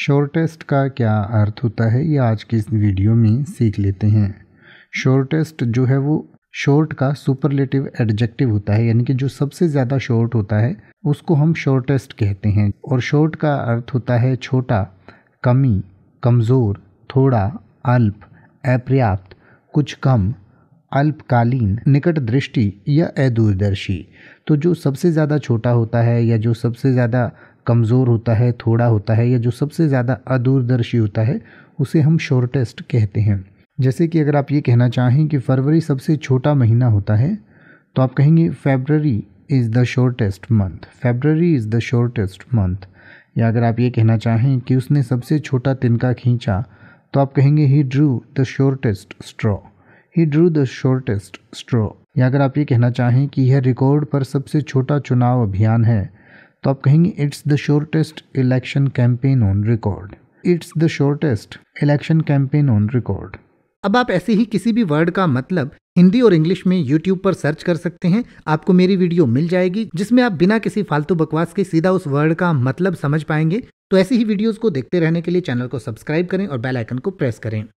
shortest का क्या अर्थ होता है ये आज की इस वीडियो में सीख लेते हैं शॉर्टेस्ट जो है वो शॉर्ट का सुपरलेटिव एडजेक्टिव होता है यानी कि जो सबसे ज़्यादा शॉर्ट होता है उसको हम शॉर्टेस्ट कहते हैं और शॉर्ट का अर्थ होता है छोटा कमी कमज़ोर थोड़ा अल्प अपर्याप्त कुछ कम अल्पकालीन निकट दृष्टि या अदूरदर्शी तो जो सबसे ज़्यादा छोटा होता है या जो सबसे ज़्यादा कमज़ोर होता है थोड़ा होता है या जो सबसे ज़्यादा अदूरदर्शी होता है उसे हम शॉर्टेस्ट कहते हैं जैसे कि अगर आप ये कहना चाहें कि फरवरी सबसे छोटा महीना होता है तो आप कहेंगे February is the shortest month February is the shortest month या अगर आप ये कहना चाहें कि उसने सबसे छोटा तिनका खींचा तो आप कहेंगे he drew the shortest straw he drew the shortest straw या अगर आप ये कहना चाहें कि यह रिकॉर्ड पर सबसे छोटा चुनाव अभियान है तो आप कहेंगे it's the shortest election campaign on record it's the shortest election campaign on record अब आप ऐसे ही किसी भी वर्ड का मतलब हिंदी और इंग्लिश में यूट्यूब पर सर्च कर सकते हैं आपको मेरी वीडियो मिल जाएगी जिसमें आप बिना किसी फालतू बकवास के सीधा उस वर्ड का मतलब समझ पाएंगे तो ऐसी ही वीडियोस को देखते रहने के लिए चैनल को सब्सक्राइब करें और बेल आइकन को प्रेस करें